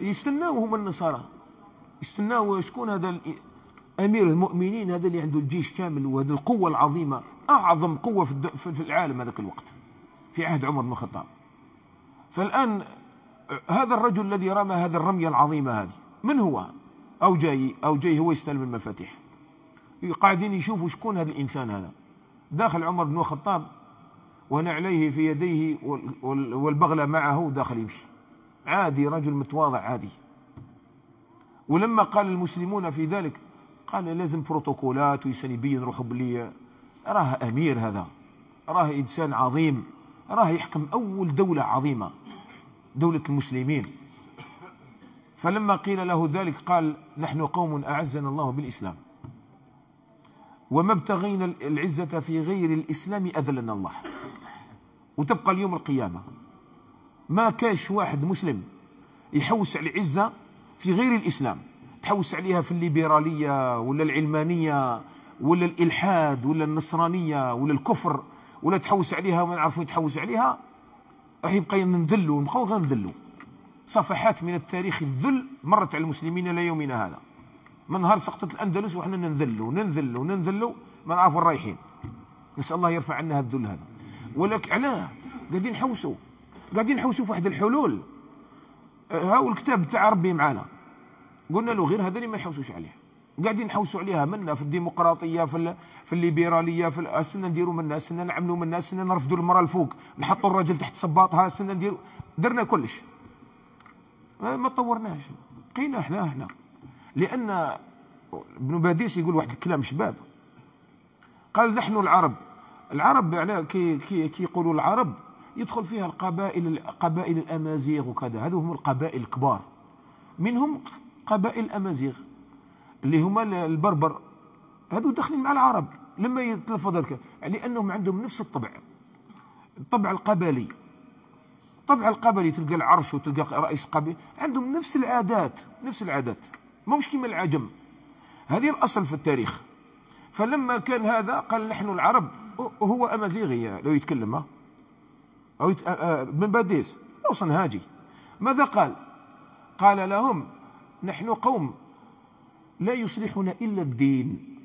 يستناو هما النصارى يستناو شكون هذا امير المؤمنين هذا اللي عنده الجيش كامل وهذه القوه العظيمه اعظم قوه في, في العالم هذاك الوقت في عهد عمر بن الخطاب فالان آه، هذا الرجل الذي رمى هذا الرميه العظيمه هذه من هو او جاي او جاي هو يستلم المفاتيح قاعدين يشوفوا شكون هذا الانسان هذا داخل عمر بن الخطاب ونعليه في يديه والبغله معه داخل يمشي عادي رجل متواضع عادي ولما قال المسلمون في ذلك قال لازم بروتوكولات ويسني يبين روحه بلي راه امير هذا راه انسان عظيم راه يحكم اول دوله عظيمه دوله المسلمين فلما قيل له ذلك قال نحن قوم اعزنا الله بالاسلام وما ابتغينا العزه في غير الاسلام اذلنا الله وتبقى اليوم القيامه ما كاش واحد مسلم يحوس على العزة في غير الإسلام تحوس عليها في الليبرالية ولا العلمانية ولا الإلحاد ولا النصرانية ولا الكفر ولا تحوس عليها وما نعرفوا يتحوس عليها راح يبقى نذلوا ونبقاو غنذلوا صفحات من التاريخ الذل مرت على المسلمين الى يومنا هذا من نهار سقطت الاندلس وحنا ننذلوا ننذلوا ننذلوا ما نعرفوا رايحين نسال الله يرفع عنا الذل هذا ولك علاه قاعدين نحوسوا قاعدين نحوسوا في واحد الحلول هاو الكتاب تاع ربي معانا قلنا له غير هذا اللي ما نحوسوش عليه قاعدين نحوسوا عليها منا في الديمقراطيه في في الليبراليه في السنه نديروا منا السنه نعملوا منا السنه نرفدوا المراه لفوق نحطوا الراجل تحت صباطها السنه نديروا درنا كلش ما طورناش بقينا احنا هنا لان ابن باديس يقول واحد الكلام شباب قال نحن العرب العرب يعني كي كي, كي يقولوا العرب يدخل فيها القبائل قبائل الامازيغ وكذا هذو هم القبائل الكبار منهم قبائل الامازيغ اللي هما البربر هذو داخلين مع العرب لما يتلفظ ذلك لانهم يعني عندهم نفس الطبع الطبع القبلي الطبع القبلي تلقى العرش وتلقى رئيس قبيل عندهم نفس العادات نفس العادات مش كيما العجم هذه الاصل في التاريخ فلما كان هذا قال نحن العرب هو امازيغي لو يتكلم أو يت... بن باديس أو صنهاجي ماذا قال قال لهم نحن قوم لا يصلحنا إلا الدين